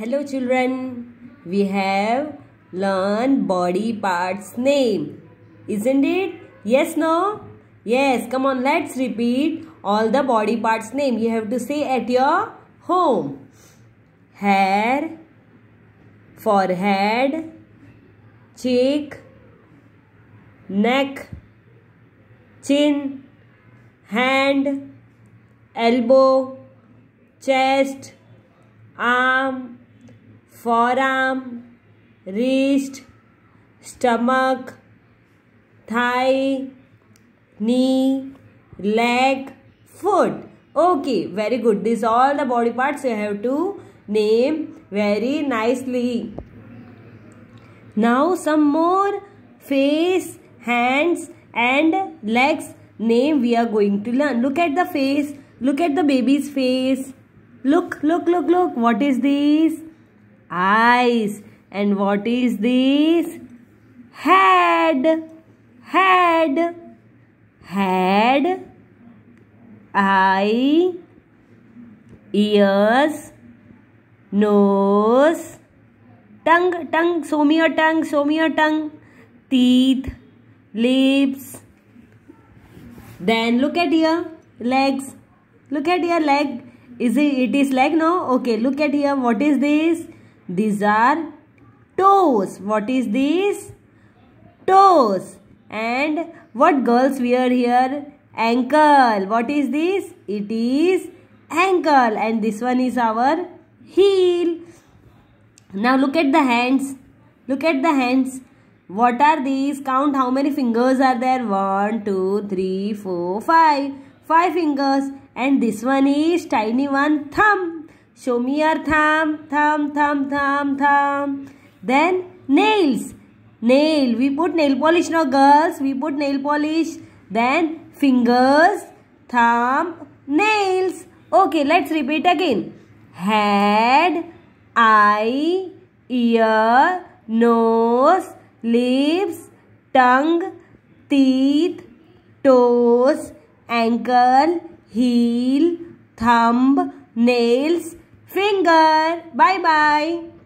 Hello children, we have learned body parts name, isn't it? Yes, no? Yes, come on, let's repeat all the body parts name. You have to say at your home. Hair, forehead, cheek, neck, chin, hand, elbow, chest, arm, forearm, wrist, stomach, thigh, knee, leg, foot. Okay, very good. These all the body parts you have to name very nicely. Now some more face, hands and legs name we are going to learn. Look at the face. Look at the baby's face. Look, look, look, look. What is this? eyes. And what is this? Head. Head. Head. Eye. Ears. Nose. Tongue. Tongue. Show me your tongue. Show me your tongue. Teeth. Lips. Then look at here. Legs. Look at your Leg. Is it, it is leg? No? Okay. Look at here. What is this? These are toes. What is this? Toes. And what girls wear here? Ankle. What is this? It is ankle. And this one is our heel. Now look at the hands. Look at the hands. What are these? Count how many fingers are there. One, two, three, four, five. Five fingers. And this one is tiny one thumb. Show me your thumb, thumb, thumb, thumb, thumb. Then nails. Nail. We put nail polish now girls. We put nail polish. Then fingers, thumb, nails. Okay, let's repeat again. Head, eye, ear, nose, lips, tongue, teeth, toes, ankle, heel, thumb, nails, finger. Bye bye.